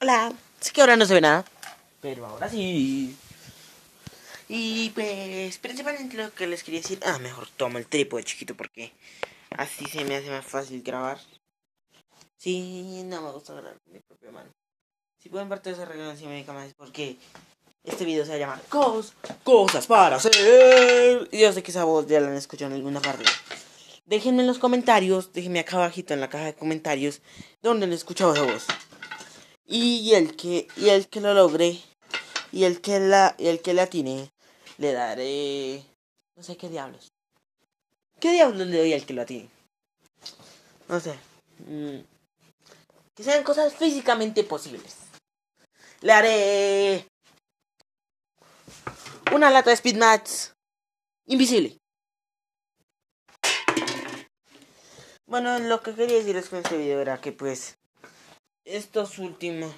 Hola. Sé que ahora no se ve nada. Pero ahora sí. Y pues, principalmente lo que les quería decir. Ah, mejor tomo el trípode chiquito porque así se me hace más fácil grabar. Sí, no me gusta grabar mi propia mano. Si pueden ver todas esas reglas me más es porque este video se va a llamar Cos Cosas para hacer. Y Yo sé que esa voz ya la han escuchado en alguna parte. Déjenme en los comentarios, déjenme acá abajito en la caja de comentarios donde han escuchado esa voz. Y el que, y el que lo logre... y el que la, y el que le tiene le daré. No sé qué diablos. ¿Qué diablos le doy al que lo tiene? No sé. Mm. Que sean cosas físicamente posibles. Le haré. Una lata de nuts Invisible. Bueno, lo que quería decirles con este video era que pues estos último,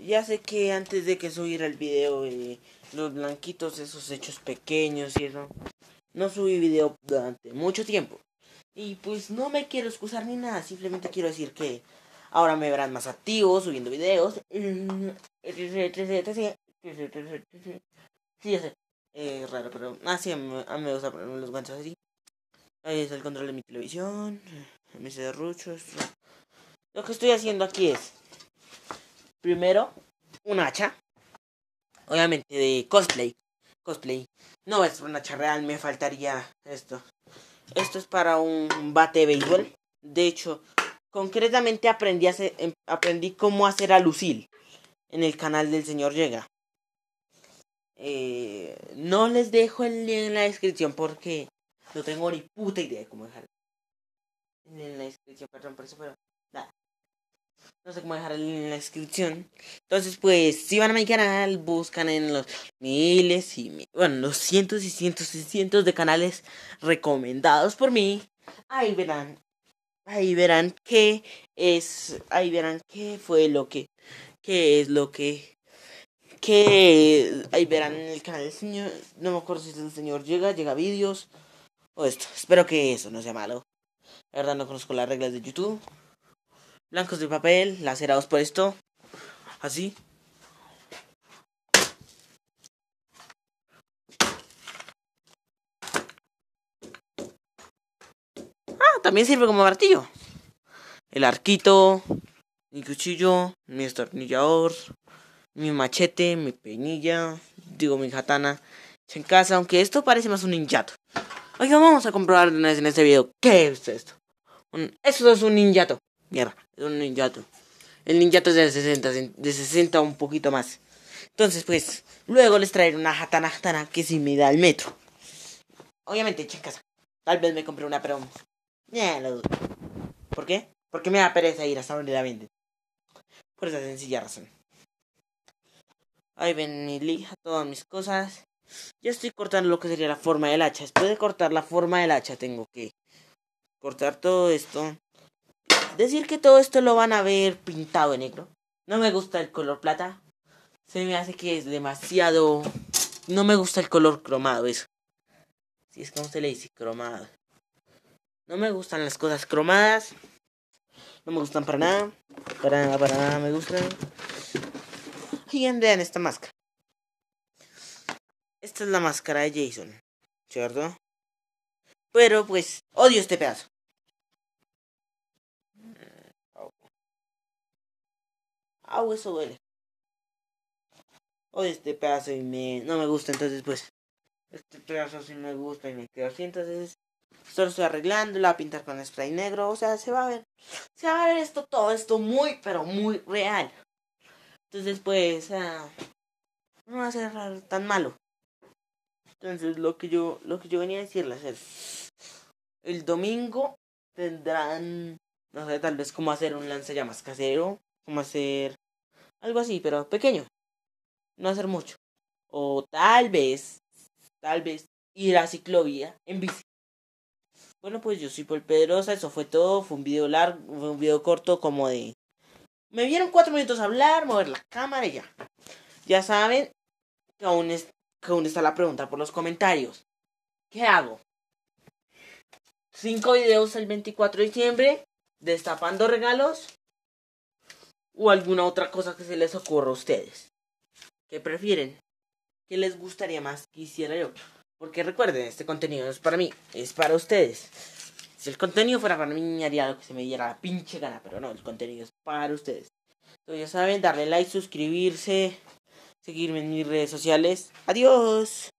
Ya sé que antes de que subiera el video de los blanquitos, esos hechos pequeños y eso, no subí video durante mucho tiempo. Y pues no me quiero excusar ni nada, simplemente quiero decir que ahora me verán más activo subiendo videos. Sí, ya sé. eh, raro, pero así ah, a mí me gusta ponerme los guantes así. Ahí está el control de mi televisión, mis derruchos. Lo que estoy haciendo aquí es, primero, un hacha. Obviamente de cosplay. Cosplay. No es un hacha real, me faltaría esto. Esto es para un bate de béisbol. De hecho, concretamente aprendí, a em, aprendí cómo hacer a Lucille en el canal del señor Llega. Eh, no les dejo el link en la descripción porque no tengo ni puta idea de cómo dejarlo. En la descripción, perdón por eso, pero no sé cómo dejar el link en la descripción. Entonces, pues, si van a mi canal, buscan en los miles y miles bueno, los cientos y cientos y cientos de canales recomendados por mí. Ahí verán. Ahí verán qué es. Ahí verán qué fue lo que. Qué es lo que. Que ahí verán el canal del señor. No me acuerdo si el señor llega, llega vídeos. O esto. Espero que eso no sea malo. La verdad no conozco las reglas de YouTube blancos de papel, lacerados por esto, así. Ah, también sirve como martillo. El arquito, mi cuchillo, mi estornillador mi machete, mi peinilla, digo mi katana. En casa, aunque esto parece más un ninjato. Oiga, vamos a comprobar en este video qué es esto. Un, esto es un ninjato. Mierda un ninjato. El ninjato es de 60, de 60 un poquito más. Entonces, pues, luego les traeré una hatana hatana que si me da el metro. Obviamente, chicas. Tal vez me compre una, pero. Ya lo dudo. ¿Por qué? Porque me da pereza ir hasta donde la venden. Por esa sencilla razón. Ahí ven mi lija, todas mis cosas. Ya estoy cortando lo que sería la forma del hacha. Después de cortar la forma del hacha, tengo que cortar todo esto. Decir que todo esto lo van a ver pintado de negro. No me gusta el color plata. Se me hace que es demasiado... No me gusta el color cromado, eso. Si es como se le dice, cromado. No me gustan las cosas cromadas. No me gustan para nada. Para nada, para nada me gustan. Y vean esta máscara. Esta es la máscara de Jason, ¿cierto? Pero pues, odio este pedazo. Ah, eso duele. O este pedazo y me, no me gusta, entonces pues este pedazo sí me gusta y me quedo así, entonces solo estoy arreglando, a pintar con spray negro, o sea, se va a ver, se va a ver esto, todo esto muy, pero muy real. Entonces pues, ah, no va a ser tan malo. Entonces lo que yo, lo que yo venía a decirles es, el domingo tendrán, no sé, tal vez cómo hacer un lanzallamas casero, cómo hacer algo así, pero pequeño. No hacer mucho. O tal vez, tal vez ir a ciclovía en bici. Bueno, pues yo soy Paul Pedrosa, eso fue todo. Fue un video largo, fue un video corto como de... Me vieron cuatro minutos hablar, mover la cámara y ya. Ya saben que aún, es, que aún está la pregunta por los comentarios. ¿Qué hago? Cinco videos el 24 de diciembre, destapando regalos o alguna otra cosa que se les ocurra a ustedes. ¿Qué prefieren? ¿Qué les gustaría más que hiciera yo? Porque recuerden, este contenido no es para mí, es para ustedes. Si el contenido fuera para mí, haría lo que se me diera la pinche gana, pero no, el contenido es para ustedes. Entonces ya saben, darle like, suscribirse, seguirme en mis redes sociales. Adiós.